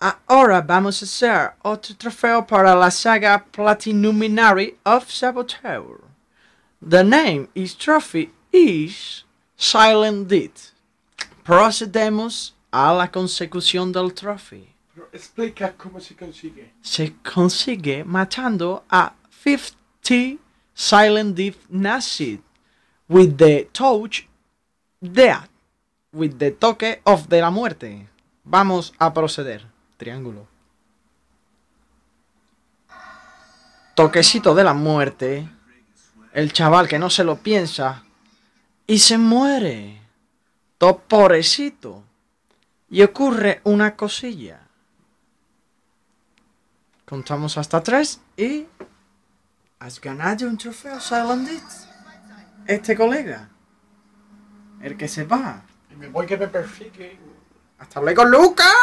Ahora vamos a hacer otro trofeo para la saga Platinuminary of Saboteur. The name is trophy is Silent Death. Procedemos a la consecución del trofeo. Explica cómo se consigue. Se consigue matando a 50 Silent Deed Nazis with the touch death, with the toque of de la muerte. Vamos a proceder. Triángulo. Toquecito de la muerte. El chaval que no se lo piensa. Y se muere. Toporecito. Y ocurre una cosilla. Contamos hasta tres y... Has ganado un trofeo Silent Este colega. El que se va. Y me voy que me persigue. Hasta luego, Lucas.